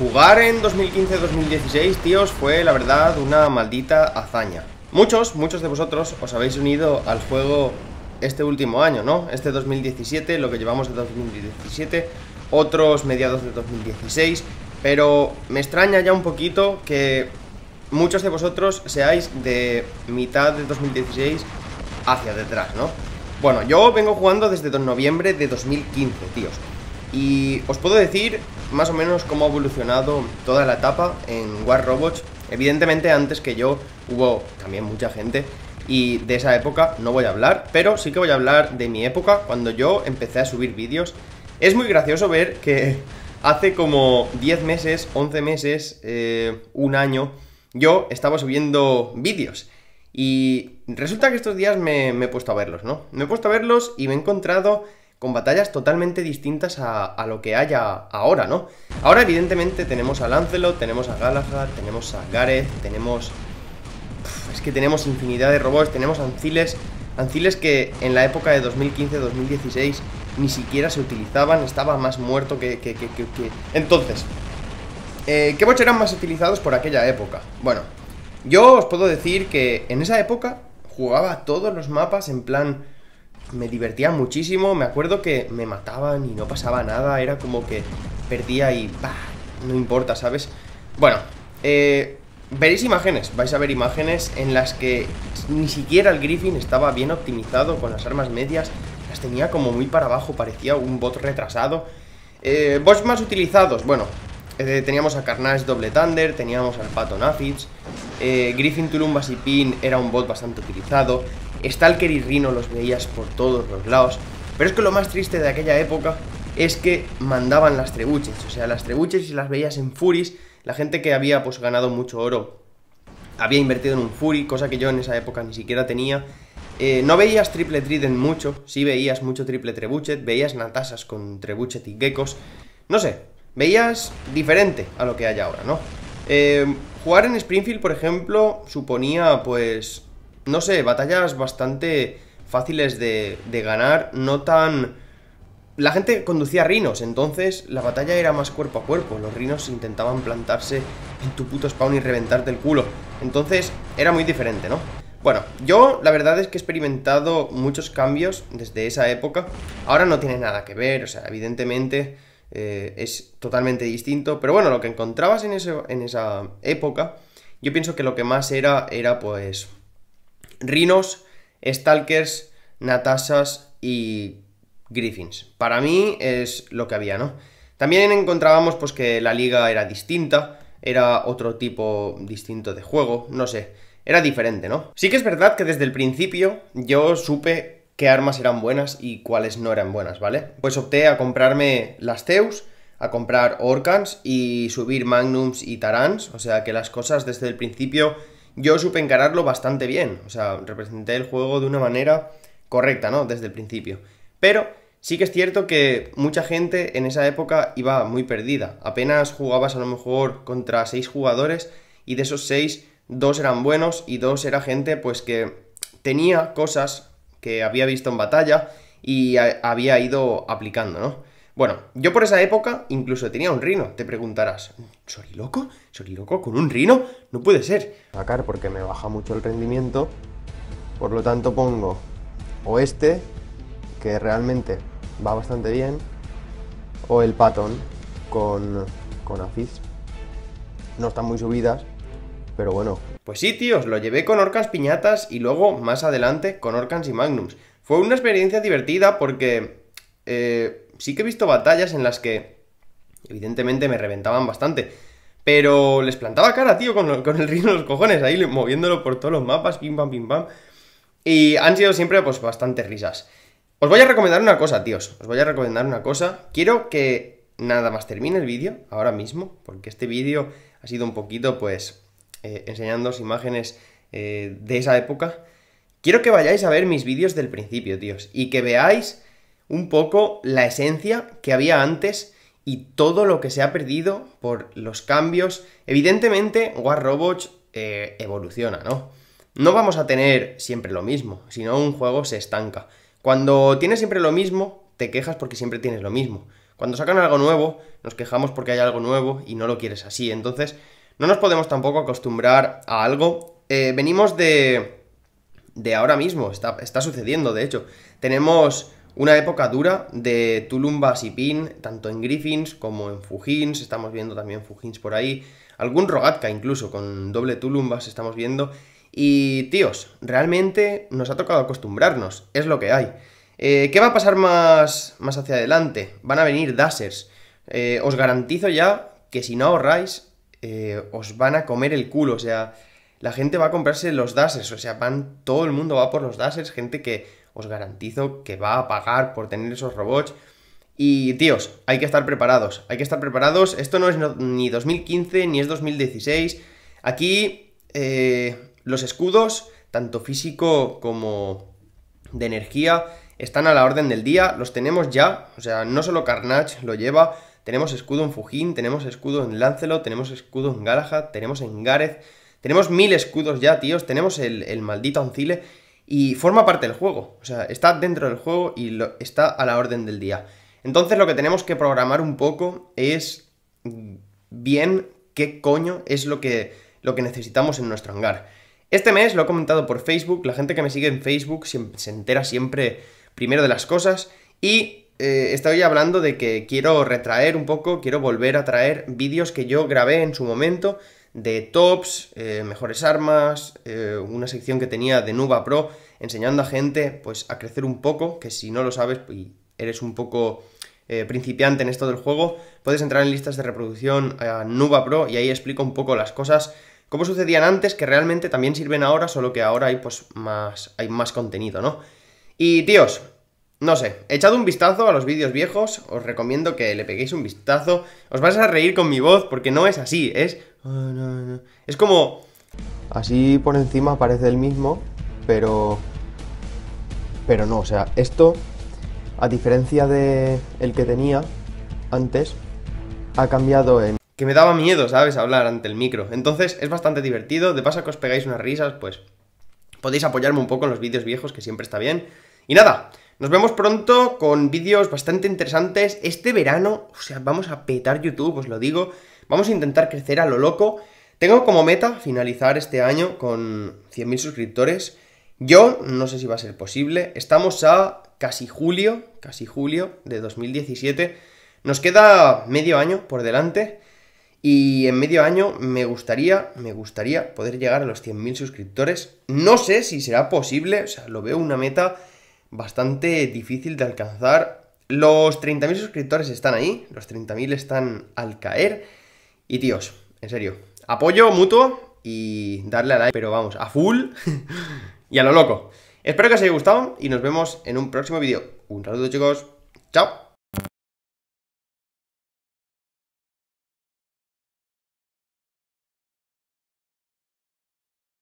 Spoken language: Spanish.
Jugar en 2015-2016, tíos, fue la verdad una maldita hazaña. Muchos, muchos de vosotros os habéis unido al juego este último año, ¿no? Este 2017, lo que llevamos de 2017, otros mediados de 2016, pero me extraña ya un poquito que muchos de vosotros seáis de mitad de 2016 hacia detrás, ¿no? Bueno, yo vengo jugando desde noviembre de 2015, tíos. Y os puedo decir más o menos cómo ha evolucionado toda la etapa en War Robots. Evidentemente antes que yo hubo también mucha gente y de esa época no voy a hablar, pero sí que voy a hablar de mi época cuando yo empecé a subir vídeos. Es muy gracioso ver que hace como 10 meses, 11 meses, eh, un año, yo estaba subiendo vídeos. Y resulta que estos días me, me he puesto a verlos, ¿no? Me he puesto a verlos y me he encontrado con batallas totalmente distintas a, a, lo que haya ahora, ¿no? Ahora, evidentemente, tenemos a Lancelot, tenemos a Galahad, tenemos a Gareth, tenemos... es que tenemos infinidad de robots, tenemos Anciles, Anciles que en la época de 2015-2016 ni siquiera se utilizaban, estaba más muerto que... que, Entonces, eh, ¿qué bots eran más utilizados por aquella época? Bueno, yo os puedo decir que en esa época jugaba todos los mapas en plan me divertía muchísimo. Me acuerdo que me mataban y no pasaba nada. Era como que perdía y bah, no importa, ¿sabes? Bueno, eh, veréis imágenes. Vais a ver imágenes en las que ni siquiera el Griffin estaba bien optimizado con las armas medias. Las tenía como muy para abajo, parecía un bot retrasado. Eh, bots más utilizados, bueno, eh, teníamos a Carnage Doble Thunder, teníamos al Pato Nafits, eh, Griffin, Tulumbas y Pin era un bot bastante utilizado, Stalker y Rino los veías por todos los lados, pero es que lo más triste de aquella época es que mandaban las trebuches, o sea, las trebuches y las veías en Furis, la gente que había pues ganado mucho oro había invertido en un Fury, cosa que yo en esa época ni siquiera tenía, eh, no veías triple trident mucho, sí veías mucho triple trebuchet, veías natasas con trebuchet y geckos. No sé, veías diferente a lo que hay ahora, ¿no? Eh, Jugar en Springfield, por ejemplo, suponía, pues, no sé, batallas bastante fáciles de, ganar, no tan... La gente conducía rinos, entonces la batalla era más cuerpo a cuerpo. Los rinos intentaban plantarse en tu puto spawn y reventarte el culo. Entonces era muy diferente, ¿no? Bueno, yo la verdad es que he experimentado muchos cambios desde esa época. Ahora no tiene nada que ver, o sea, evidentemente eh, es totalmente distinto. Pero bueno, lo que encontrabas en, en esa época, yo pienso que lo que más era, era pues rinos Stalkers, Natasas y Griffins. Para mí es lo que había, ¿no? También encontrábamos pues que la liga era distinta, era otro tipo distinto de juego, no sé, era diferente, ¿no? Sí que es verdad que desde el principio yo supe qué armas eran buenas y cuáles no eran buenas, ¿vale? Pues opté a comprarme las Zeus, a comprar Orcans y subir Magnums y Tarans, o sea que las cosas desde el principio yo supe encararlo bastante bien, o sea, representé el juego de una manera correcta, ¿no? Desde el principio. Pero sí que es cierto que mucha gente en esa época iba muy perdida, apenas jugabas a lo mejor contra 6 jugadores y de esos seis, dos eran buenos y dos era gente pues que tenía cosas que había visto en batalla y había ido aplicando, ¿no? Bueno, yo por esa época incluso tenía un rino, te preguntarás, loco? ¿Soriloco? loco con un rino? No puede ser. Acar porque me baja mucho el rendimiento, por lo tanto pongo o este, que realmente va bastante bien, o el patón con, con afis. No están muy subidas, pero bueno. Pues sí, tíos, lo llevé con Orcas Piñatas y luego, más adelante, con Orcans y Magnums. Fue una experiencia divertida porque eh, sí que he visto batallas en las que, evidentemente, me reventaban bastante. Pero les plantaba cara, tío, con, el río en los cojones, ahí moviéndolo por todos los mapas, pim pam, pim pam. Y han sido siempre, pues, bastantes risas. Os voy a recomendar una cosa, tíos. Os voy a recomendar una cosa. Quiero que nada más termine el vídeo ahora mismo, porque este vídeo ha sido un poquito, pues, eh, enseñando imágenes eh, de esa época, quiero que vayáis a ver mis vídeos del principio, tíos, y que veáis un poco la esencia que había antes y todo lo que se ha perdido por los cambios. Evidentemente, War Robots eh, evoluciona, ¿no? No vamos a tener siempre lo mismo, sino un juego se estanca. Cuando tienes siempre lo mismo, te quejas porque siempre tienes lo mismo. Cuando sacan algo nuevo, nos quejamos porque hay algo nuevo y no lo quieres así. Entonces, no nos podemos tampoco acostumbrar a algo. Eh, venimos de... de ahora mismo, está, está sucediendo, de hecho. Tenemos una época dura de Tulumbas y Pin, tanto en Griffins como en Fujins, estamos viendo también Fujins por ahí, algún Rogatka incluso, con doble Tulumbas estamos viendo, y tíos, realmente nos ha tocado acostumbrarnos, es lo que hay. Eh, ¿Qué va a pasar más, más hacia adelante? Van a venir dasers. Eh, os garantizo ya que si no ahorráis, eh, os van a comer el culo, o sea, la gente va a comprarse los dasers, o sea, van, todo el mundo va por los dasers, gente que os garantizo que va a pagar por tener esos robots. Y tíos, hay que estar preparados, hay que estar preparados, esto no es ni 2015 ni es 2016, aquí eh, los escudos, tanto físico como de energía, están a la orden del día, los tenemos ya, o sea, no solo Carnage lo lleva, tenemos escudo en Fujin, tenemos escudo en Lancelot, tenemos escudo en Galahad, tenemos en Gareth. Tenemos mil escudos ya, tíos. Tenemos el, maldito Ancile. Y forma parte del juego. O sea, está dentro del juego y está a la orden del día. Entonces lo que tenemos que programar un poco es mm, bien qué coño es lo que, lo que necesitamos en nuestro hangar. Este mes lo he comentado por Facebook, la gente que me sigue en Facebook se entera siempre primero de las cosas y eh, estoy hablando de que quiero retraer un poco, quiero volver a traer vídeos que yo grabé en su momento de tops, eh, mejores armas, eh, una sección que tenía de Nuba Pro enseñando a gente pues a crecer un poco, que si no lo sabes y eres un poco eh, principiante en esto del juego, puedes entrar en listas de reproducción a Nuba Pro y ahí explico un poco las cosas como sucedían antes, que realmente también sirven ahora, solo que ahora hay pues más, hay más contenido, ¿no? Y tíos, no sé, echad un vistazo a los vídeos viejos, os recomiendo que le peguéis un vistazo. Os vais a reír con mi voz porque no es así, es... Ah, es como... Así por encima parece el mismo, pero... Pero no, o sea, esto, a diferencia de el que tenía antes, ha cambiado en... Que me daba miedo, ¿sabes? Hablar ante el micro. Entonces es bastante divertido, de paso que os pegáis unas risas, pues... Podéis apoyarme un poco en los vídeos viejos, que siempre está bien. Y nada, nos vemos pronto con vídeos bastante interesantes. Este verano, o sea, vamos a petar YouTube, os lo digo. Vamos a intentar crecer a lo loco. Tengo como meta finalizar este año con 100.000 suscriptores. Yo no sé si va a ser posible. Estamos a casi julio, casi julio de 2017. Nos queda medio año por delante. Y en medio año me gustaría, me gustaría poder llegar a los 100.000 suscriptores. No sé si será posible, o sea, lo veo una meta bastante difícil de alcanzar. Los 30.000 suscriptores están ahí, los 30.000 están al caer. Y tíos, en serio, apoyo mutuo y darle a like, pero vamos, a full y a lo loco. Espero que os haya gustado y nos vemos en un próximo vídeo. Un saludo chicos, chao.